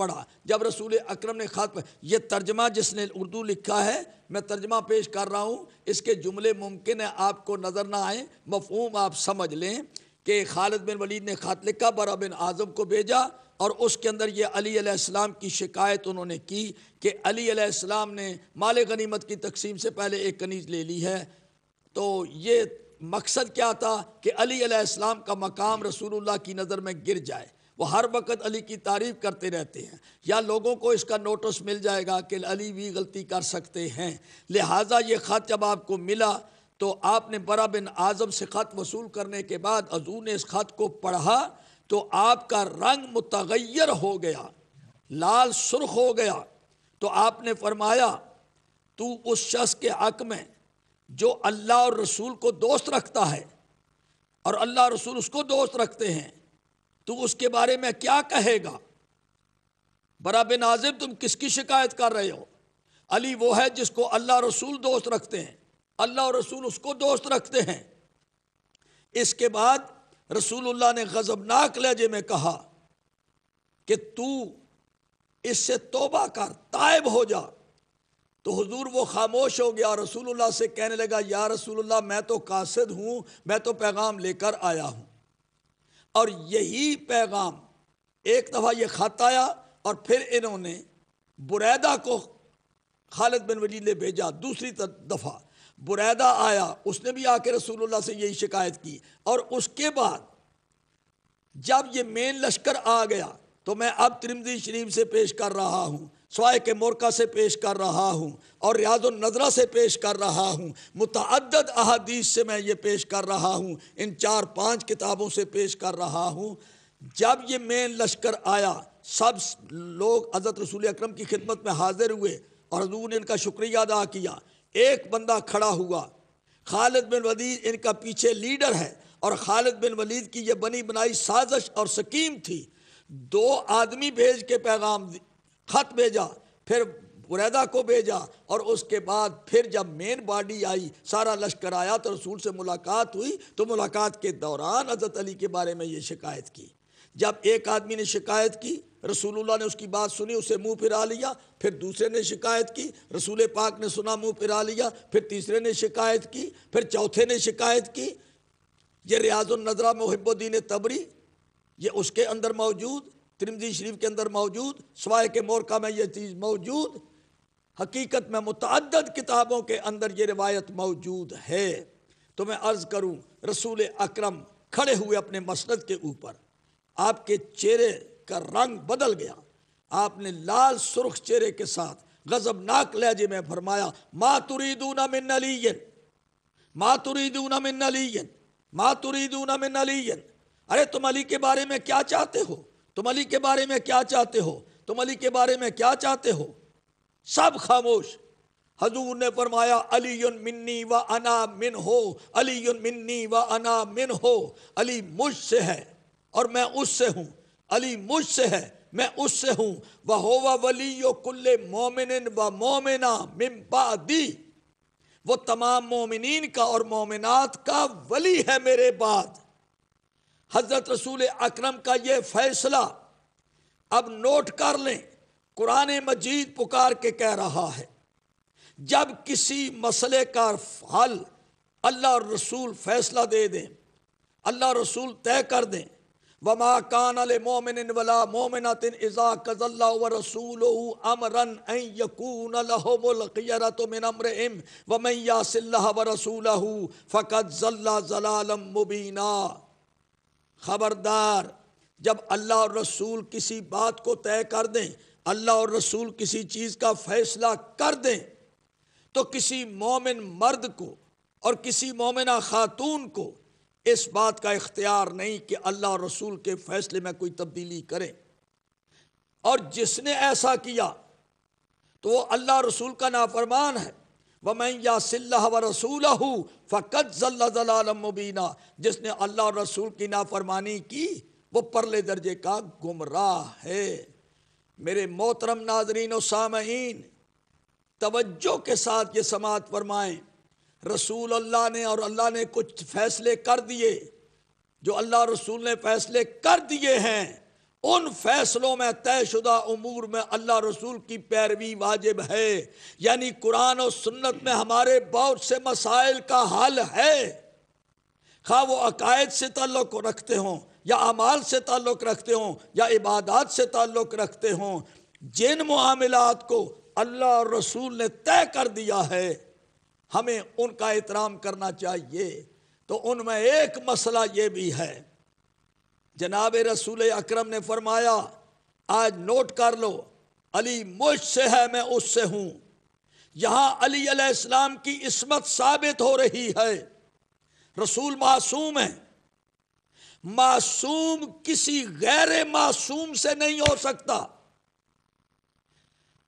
पढ़ा जब रसूल अक्रम ने ख़त यह तर्जमा जिसने उर्दू लिखा है मैं तर्जमा पेश कर रहा हूँ इसके जुमले मुमकिन है आपको नज़र ना आए मफहूम आप समझ लें कि खालिद बिन वलीद ने ख़त लिखा बरा बिन आज़म को भेजा और उसके अंदर ये अलीम की शिकायत उन्होंने की कि अलीम ने माल गनीमत की तकसीम से पहले एक कनीज ले ली है तो ये मकसद क्या था कि अली का मकाम रसूलुल्लाह की नज़र में गिर जाए वो हर वक्त अली की तारीफ करते रहते हैं या लोगों को इसका नोटिस मिल जाएगा कि अली भी गलती कर सकते हैं लिहाजा ये ख़त जब आपको मिला तो आपने बरा बिन आज़म से ख़त वसूल करने के बाद अजू ने इस ख़त को पढ़ा तो आपका रंग मुतगैर हो गया लाल सुर्ख हो गया तो आपने फरमाया तू उस शख्स के हक में जो अल्लाह और रसूल को दोस्त रखता है और अल्लाह रसूल उसको दोस्त रखते हैं तो उसके बारे में क्या कहेगा बरा बिन आजिम तुम किसकी शिकायत कर रहे हो अली वो है जिसको अल्लाह रसूल दोस्त रखते हैं अल्लाह और रसूल उसको दोस्त रखते हैं इसके बाद रसूलुल्लाह ने गजबनाक लहजे में कहा कि तू इससे तोबा कर तायब हो जा तो हजूर वो खामोश हो गया रसूलुल्लाह से कहने लगा या रसूलुल्लाह मैं तो कासिद हूँ मैं तो पैगाम लेकर आया हूँ और यही पैगाम एक दफ़ा ये खत आया और फिर इन्होंने बुरैदा को खालिद बिन वलीद ने भेजा दूसरी दफ़ा बुरैदा आया उसने भी आके रसूलुल्लाह से यही शिकायत की और उसके बाद जब ये मेन लश्कर आ गया तो मैं अब त्रिमदी शरीफ से पेश कर रहा हूँ सवाए के मोरका से पेश कर रहा हूँ और रियाज नजरा से पेश कर रहा हूँ मुतद अहादीस से मैं ये पेश कर रहा हूँ इन चार पाँच किताबों से पेश कर रहा हूँ जब ये मेन लश्कर आया सब लोग हजरत रसूल अक्रम की खिदमत में हाजिर हुए और हजू ने इनका शुक्रिया अदा किया एक बंदा खड़ा हुआ खालिद बिन वलीद इनका पीछे लीडर है और खालिद बिन वलीद की ये बनी बनाई साजिश और सकीम थी दो आदमी भेज के पैगाम ख़त भेजा फिर बुरैदा को भेजा और उसके बाद फिर जब मेन बॉडी आई सारा लश्कर आया तो रसूल से मुलाकात हुई तो मुलाकात के दौरान हजरत अली के बारे में ये शिकायत की जब एक आदमी ने शिकायत की रसूलुल्लाह ने उसकी बात सुनी उसे मुंह फिरा लिया फिर दूसरे ने शिकायत की रसूल पाक ने सुना मुंह फिरा लिया फिर तीसरे ने शिकायत की फिर चौथे ने शिकायत की ये नजरा मोहब्बुद्दीन तबरी ये उसके अंदर मौजूद त्रिमजी शरीफ के अंदर मौजूद स्वाय के मोरका में यह चीज़ मौजूद हकीकत में मुतद किताबों के अंदर ये रिवायत मौजूद है तो मैं अर्ज़ करूं रसूल अक्रम खड़े हुए अपने मसरत के ऊपर आपके चेहरे का रंग बदल गया आपने लाल सुर्ख चेहरे के साथ गजबनाक लहजे में फरमाया ना मिन अलीयन मातुरीदूना मिन दू ना मिन अलीयन अरे तुम अली के बारे में क्या चाहते हो तुम अली के बारे में क्या चाहते हो तुम अली के बारे में क्या चाहते हो सब खामोश हजूर ने फरमाया अली मिन्नी व अना मिन हो अली मिन्नी व अना मिन हो अली मुझसे है और मैं उससे हूँ अली मुझसे है मैं उससे हूँ वह हो व वली कुल्ले मोमिन व मोमिना दी वो तमाम मोमिन का और मोमिनात का वली है मेरे बाद हज़रत रसूल अक्रम का यह फैसला अब नोट कर लें कुरान मजीद पुकार के कह रहा है जब किसी मसले का हल अल्लाह रसूल फैसला दे दें अल्लाह रसूल तय कर दें वमा कान अल मोमिन वला मोमिनतिन इज़ा कज़ल्ला व रसूल अमरन यकून लहमलत मिन अमर इम वमैयासिल्ला व रसूल फ़कत जल्ला जलालम मुबीना खबरदार जब अल्लाह और रसूल किसी बात को तय कर दें अल्लाह और रसूल किसी चीज़ का फैसला कर दें तो किसी मोमिन मर्द को और किसी मोमिना खातून को इस बात का इख्तियार नहीं कि अल्लाह और रसूल के फैसले में कोई तब्दीली करें और जिसने ऐसा किया तो वो अल्लाह रसूल का नाफरमान है व मैं यासिल्ला व रसूल हूँ फ़कत मुबीना जिसने अल्लाह और रसूल की नाफरमानी की वो परले दर्जे का गुमराह है मेरे मोहतरम नाजरीन सामीन तवज्जो के साथ ये समात फरमाएं रसूल अल्लाह ने और अल्लाह ने कुछ फैसले कर दिए जो अल्लाह रसूल ने फैसले कर दिए हैं उन फैसलों में तयशुदा अमूर में अल्लाह रसूल की पैरवी वाजिब है यानी कुरान और सुन्नत में हमारे बहुत से मसाइल का हल है खा वो अकायद से ताल्लुक़ रखते हों या अमाल से ताल्लुक़ रखते हों या इबादत से ताल्लुक़ रखते हों जिन मामलात को अल्लाह और रसूल ने तय कर दिया है हमें उनका एहतराम करना चाहिए तो उनमें एक मसला ये भी है जनाब रसूल अक्रम ने फरमाया आज नोट कर लो अली मुझसे है मैं उससे हूँ यहाँ अली अलैहिस्सलाम की इसमत साबित हो रही है रसूल मासूम है मासूम किसी गैर मासूम से नहीं हो सकता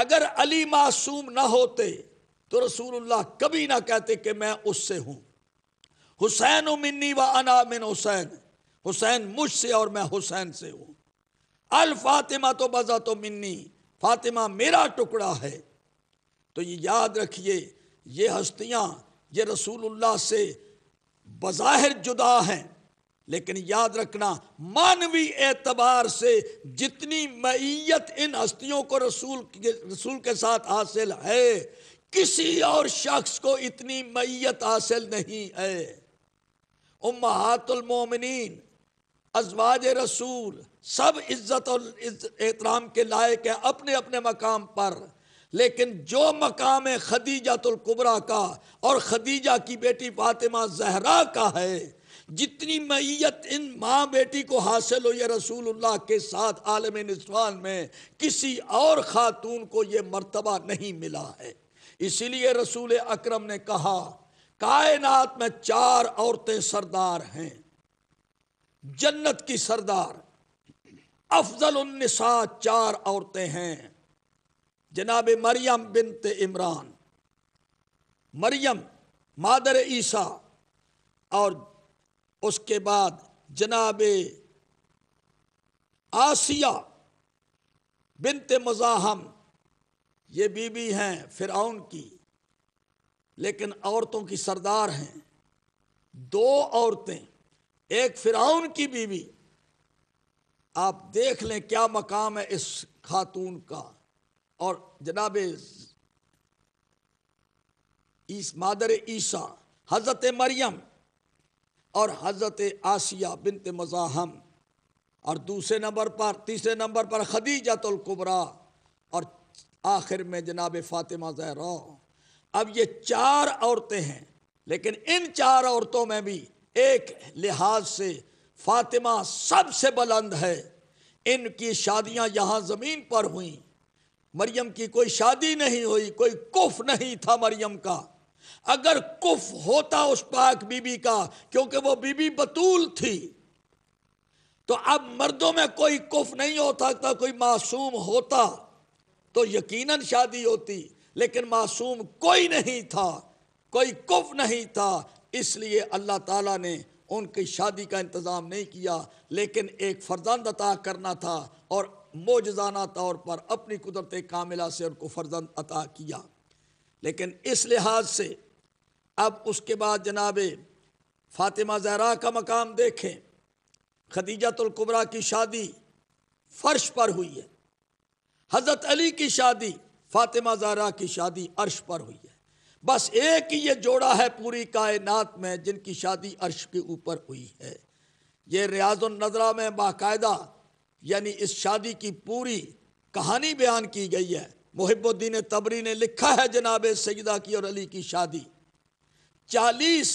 अगर अली मासूम ना होते तो रसूलुल्लाह कभी ना कहते कि मैं उससे हूँ हुसैन उमिनी व अनामिन हुसैन हुसैन मुझसे और मैं हुसैन से हूं अल फातिमा तो बजा तो मिन्नी फातिमा मेरा टुकड़ा है तो ये याद रखिए ये हस्तियां ये रसूलुल्लाह से बज़ाहिर जुदा हैं लेकिन याद रखना मानवी एतबार से जितनी मैत इन हस्तियों को रसूल के रसूल के साथ हासिल है किसी और शख्स को इतनी मैत हासिल नहीं है मोमिनीन अजवाज रसूल सब इज्जत और एहतराम के लायक है अपने अपने मकाम पर लेकिन जो मकाम खदीजातुल्कुबरा का और खदीजा की बेटी फातिमा जहरा का है जितनी मैयत इन माँ बेटी को हासिल हो यह रसूलुल्लाह के साथ आलम नस्वान में किसी और ख़ातून को ये मर्तबा नहीं मिला है इसीलिए रसूल अक्रम ने कहा कायनात में चार औरतें सरदार हैं जन्नत की सरदार अफजल उन्निसा चार औरतें हैं जनाब मरियम बिनते इमरान मरियम मादर ईसा और उसके बाद जनाब आसिया बिनते मज़ाहम ये बीबी हैं फिरौन की लेकिन औरतों की सरदार हैं दो औरतें एक फिराउन की बीवी आप देख लें क्या मकाम है इस खातून का और जनाब इस मादर ईसा हज़रत मरियम और हज़रत आसिया बिनत मज़ाहम और दूसरे नंबर पर तीसरे नंबर पर खदीजतुलकुबरा और आखिर में जनाब फातिमा जहरा अब ये चार औरतें हैं लेकिन इन चार औरतों में भी एक लिहाज से फातिमा सबसे बुलंद है इनकी शादियां यहां ज़मीन पर हुई मरियम की कोई शादी नहीं हुई कोई कुफ नहीं था मरियम का अगर कुफ होता उस पाक बीबी का क्योंकि वो बीबी बतूल थी तो अब मर्दों में कोई कुफ नहीं होता था कोई मासूम होता तो यकीनन शादी होती लेकिन मासूम कोई नहीं था कोई कुफ नहीं था इसलिए अल्लाह ताला ने उनकी शादी का इंतज़ाम नहीं किया लेकिन एक फर्जंद अता करना था और मोजाना तौर पर अपनी कुदरत कामिला से उनको फर्जंद अता किया लेकिन इस लिहाज से अब उसके बाद जनाब फातिमा जहरा का मकाम देखें खदीजतुल्कुबरा की शादी फर्श पर हुई है हज़रत अली की शादी फातिमा जहरा की शादी अर्श पर हुई है बस एक ही ये जोड़ा है पूरी कायनात में जिनकी शादी अर्श के ऊपर हुई है ये रियाजनजरा में बाकायदा यानी इस शादी की पूरी कहानी बयान की गई है मुहिबुद्दीन तबरी ने लिखा है जनाब सईदा की और अली की शादी चालीस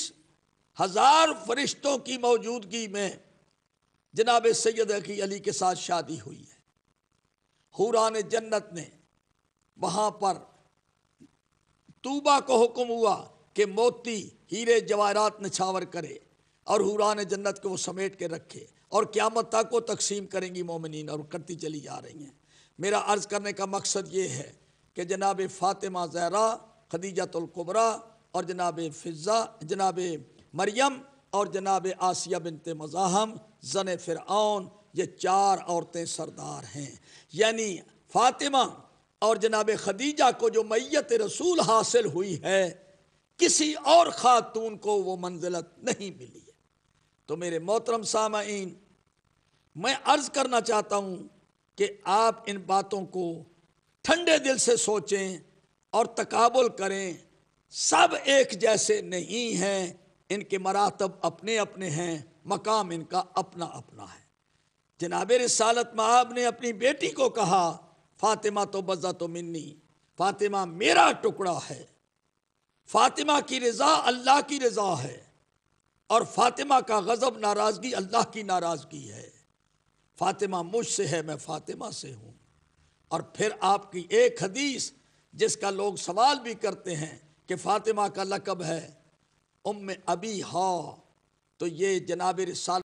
हज़ार फरिश्तों की मौजूदगी में जनाब सैद की अली के साथ शादी हुई है हुरान जन्नत ने वहाँ पर तूबा को हुक्म हुआ कि मोती हीरे जवाहरात नछावर करे और हुरान जन्नत को वो समेट के रखे और क्यामत मत को तकसीम करेंगी मोमिन और करती चली जा रही हैं मेरा अर्ज़ करने का मकसद ये है कि जनाब फ़ातिमा जहरा खदीजतुल्कुबरा और जनाब फिज़ा जनाब मरियम और जनाब आसिया बिनते मज़ाहम जन फ़िरौन ये चार औरतें सरदार हैं यानी फ़ातिमा और जनाब खदीजा को जो मैत रसूल हासिल हुई है किसी और ख़ातून को वो मंजिलत नहीं मिली है तो मेरे मोहतरम सामीन मैं अर्ज़ करना चाहता हूँ कि आप इन बातों को ठंडे दिल से सोचें और तकबुल करें सब एक जैसे नहीं हैं इनके मरातब अपने अपने हैं मकाम इनका अपना अपना है जनाब रसालत महब ने अपनी बेटी को कहा फातिमा तो बजा तो मिन्नी फातिमा मेरा टुकड़ा है फातिमा की रजा अल्लाह की रजा है और फातिमा का गज़ब नाराज़गी अल्लाह की नाराज़गी है फातिमा मुझसे है मैं फातिमा से हूँ और फिर आपकी एक हदीस जिसका लोग सवाल भी करते हैं कि फ़ातिमा का लकब है उम अबी हा तो ये जनाब साल